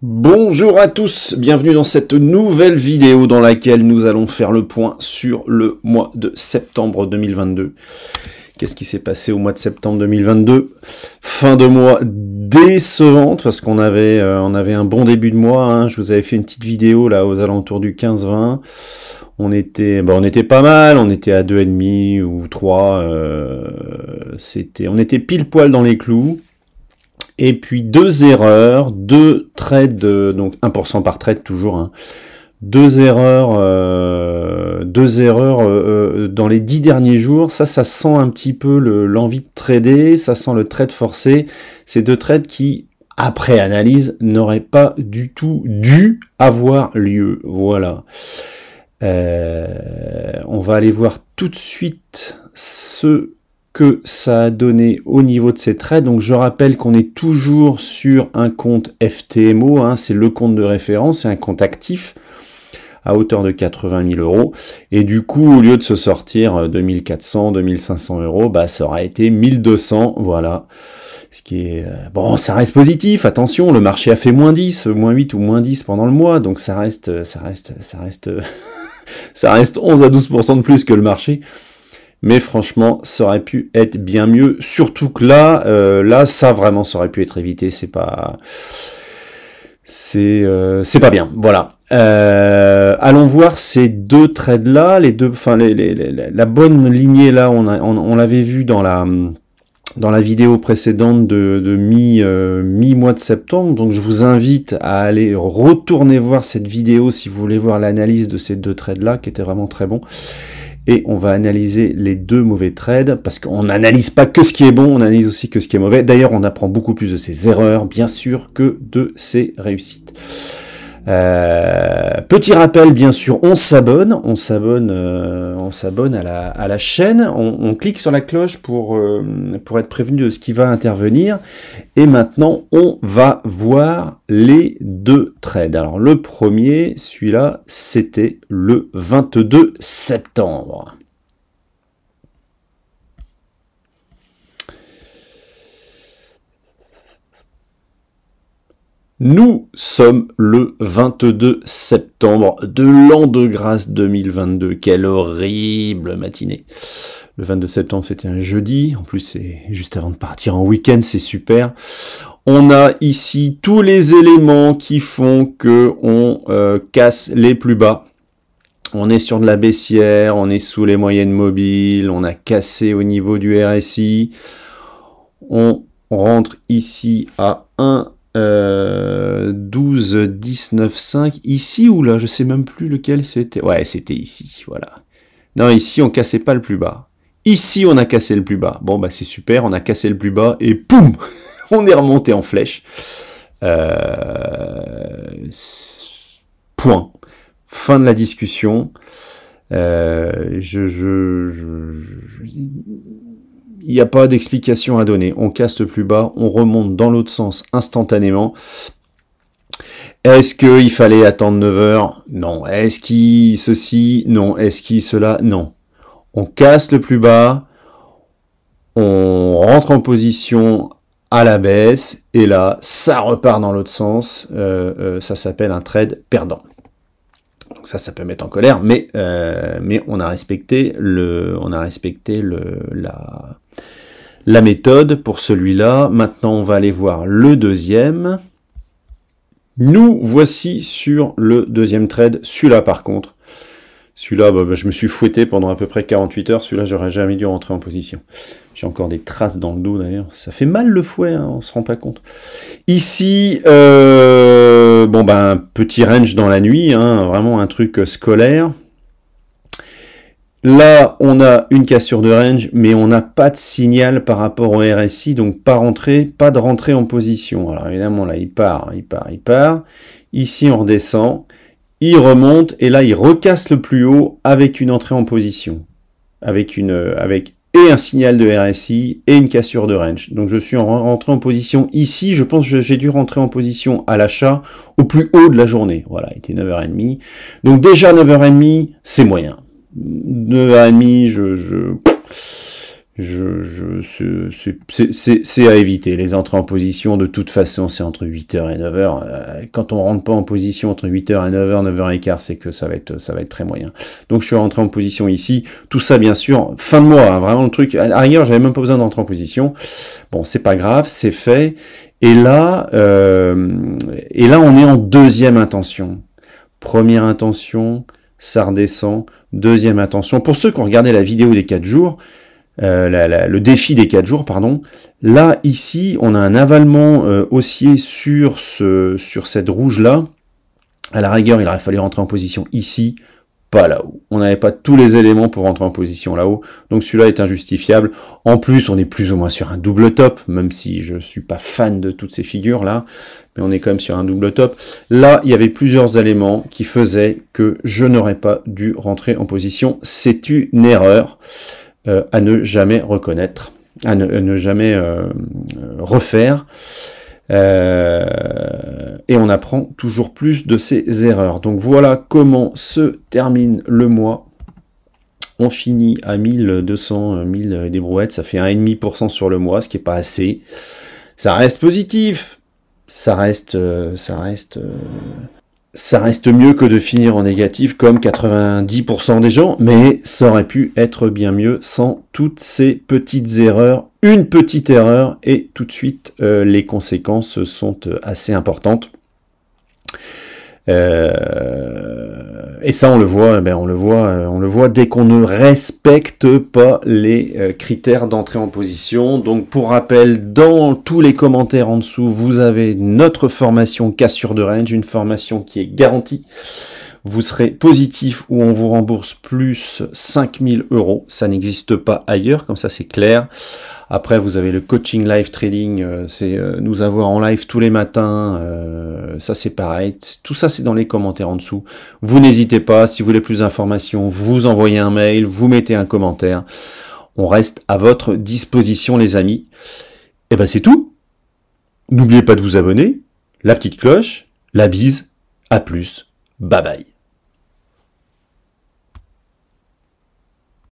Bonjour à tous, bienvenue dans cette nouvelle vidéo dans laquelle nous allons faire le point sur le mois de septembre 2022. Qu'est-ce qui s'est passé au mois de septembre 2022 Fin de mois décevante parce qu'on avait, euh, on avait un bon début de mois. Hein. Je vous avais fait une petite vidéo là aux alentours du 15-20. On était, bah, on était pas mal, on était à 2,5 ou 3. Euh, c'était, on était pile poil dans les clous et puis deux erreurs, deux trades, donc 1% par trade toujours, hein. deux erreurs, euh, deux erreurs euh, euh, dans les dix derniers jours, ça, ça sent un petit peu l'envie de trader, ça sent le trade forcé, ces deux trades qui, après analyse, n'auraient pas du tout dû avoir lieu, voilà. on va aller voir tout de suite ce ça a donné au niveau de ces traits. Donc je rappelle qu'on est toujours sur un compte FTMO, hein, c'est le compte de référence, c'est un compte actif à hauteur de 80 000 euros. Et du coup, au lieu de se sortir 2400, euh, 2500 euros, bah, ça aura été 1200, voilà. Ce qui est, euh, bon, ça reste positif, attention, le marché a fait moins 10, moins 8 ou moins 10 pendant le mois, donc ça reste, ça reste, ça reste, ça reste 11 à 12% de plus que le marché mais franchement ça aurait pu être bien mieux surtout que là euh, là ça vraiment ça aurait pu être évité c'est pas c'est euh, c'est pas bien voilà euh, allons voir ces deux trades là les deux enfin la bonne lignée là on l'avait vu dans la dans la vidéo précédente de, mi, mi mois de septembre. Donc je vous invite à aller retourner voir cette vidéo si vous voulez voir l'analyse de ces deux trades là qui était vraiment très bon et on va analyser les deux mauvais trades parce qu'on n'analyse pas que ce qui est bon, on analyse aussi que ce qui est mauvais. D'ailleurs, on apprend beaucoup plus de ses erreurs, bien sûr, que de ses réussites. Euh, petit rappel, bien sûr, on s'abonne, on s'abonne, euh, on s'abonne à la, à la chaîne, on, clique sur la cloche pour, euh, pour être prévenu de ce qui va intervenir. Et maintenant, on va voir les deux trades. Alors le premier, celui-là, c'était le 22 septembre. Nous sommes le 22 septembre de l'an de grâce 2022. Quelle horrible matinée. Le 22 septembre, c'était un jeudi. En plus, c'est juste avant de partir en week-end. C'est super. On a ici tous les éléments qui font que on euh, casse les plus bas. On est sur de la baissière, on est sous les moyennes mobiles, on a cassé au niveau du RSI. On rentre ici à 1 12, ici ou là, je sais même plus lequel c'était. Ouais, c'était ici, voilà. Non, ici, on cassait pas le plus bas. Ici, on a cassé le plus bas. Bon, bah c'est super, on a cassé le plus bas, et poum On est remonté en flèche. Euh, point. Fin de la discussion. Euh, je, je, Il n'y a pas d'explication à donner. On casse le plus bas, on remonte dans l'autre sens instantanément. Est-ce qu'il fallait attendre 9 heures Non. Est-ce qu'il ceci Non. Est-ce qu'il cela Non. On casse le plus bas, on rentre en position à la baisse, et là, ça repart dans l'autre sens. Euh, euh, ça s'appelle un trade perdant. Donc ça, ça peut mettre en colère, euh, mais, on a respecté, le, on a respecté le, la, la méthode pour celui-là. Maintenant, on va aller voir le deuxième. Nous voici sur le deuxième trade, celui-là par contre. Celui-là, bah, bah, je me suis fouetté pendant à peu près 48 heures. Celui-là, j'aurais jamais dû rentrer en position. J'ai encore des traces dans le dos d'ailleurs. Ça fait mal le fouet, hein, on se rend pas compte. Ici, euh, bon ben petit range dans la nuit, hein, vraiment un truc euh, scolaire. Là, on a une cassure de range, mais on n'a pas de signal par rapport au RSI, donc pas rentrée, pas de rentrée en position. Alors évidemment, là, il part, il part, il part. Ici, on redescend, il remonte, et là, il recasse le plus haut avec une entrée en position. Avec une, avec et un signal de RSI et une cassure de range. Donc je suis rentré en position ici, je pense que j'ai dû rentrer en position à l'achat au plus haut de la journée. Voilà, il était 9h30. Donc déjà 9h30, c'est moyen. 9h30, je, je, je, c'est à éviter. Les entrées en position, de toute façon, c'est entre 8h et 9h. Euh, quand on rentre pas en position entre 8h et 9h, 9h15, c'est que ça va être, ça va être très moyen. Donc, je suis rentré en position ici. Tout ça, bien sûr, fin de mois, hein. vraiment le truc. Ailleurs, j'avais même pas besoin d'entrer en position. Bon, c'est pas grave, c'est fait. Et là, euh, et là, on est en deuxième intention. Première intention, ça redescend. Deuxième attention. Pour ceux qui ont regardé la vidéo des 4 jours, euh, le défi des 4 jours, pardon. Là, ici, on a un avalement euh, haussier sur, ce, sur cette rouge-là. À la rigueur, il aurait fallu rentrer en position ici, pas là-haut. On n'avait pas tous les éléments pour rentrer en position là-haut, donc celui-là est injustifiable. En plus, on est plus ou moins sur un double top, même si je suis pas fan de toutes ces figures-là, mais on est quand même sur un double top. Là, il y avait plusieurs éléments qui faisaient que je n'aurais pas dû rentrer en position. C'est une erreur euh, à ne jamais reconnaître, à ne, jamais euh, euh, refaire et on apprend toujours plus de ces erreurs. Donc voilà comment se termine le mois. On finit à 1200, 1000 euh, des brouettes, ça fait 1,5% sur le mois, ce qui n'est pas assez. Ça reste positif, ça reste, euh, ça reste, euh, ça reste mieux que de finir en négatif comme 90% des gens, mais ça aurait pu être bien mieux sans toutes ces petites erreurs. Une petite erreur et tout de suite les conséquences sont assez importantes. Euh, et ça, on le voit, eh ben on le voit, euh, on le voit dès qu'on ne respecte pas les euh, critères d'entrée en position. Donc, pour rappel, dans tous les commentaires en dessous, vous avez notre formation cassure de range, une formation qui est garantie. Vous serez positif ou on vous rembourse plus 5000 euros. Ça n'existe pas ailleurs, comme ça c'est clair. Après, vous avez le coaching live trading, euh, c'est euh, nous avoir en live tous les matins, euh, ça c'est pareil. Tout ça c'est dans les commentaires en dessous. Vous n'hésitez pas, si vous voulez plus d'informations, vous envoyez un mail, vous mettez un commentaire. On reste à votre disposition les amis. Et eh ben c'est tout. N'oubliez pas de vous abonner, la petite cloche, la bise, à plus, bye bye.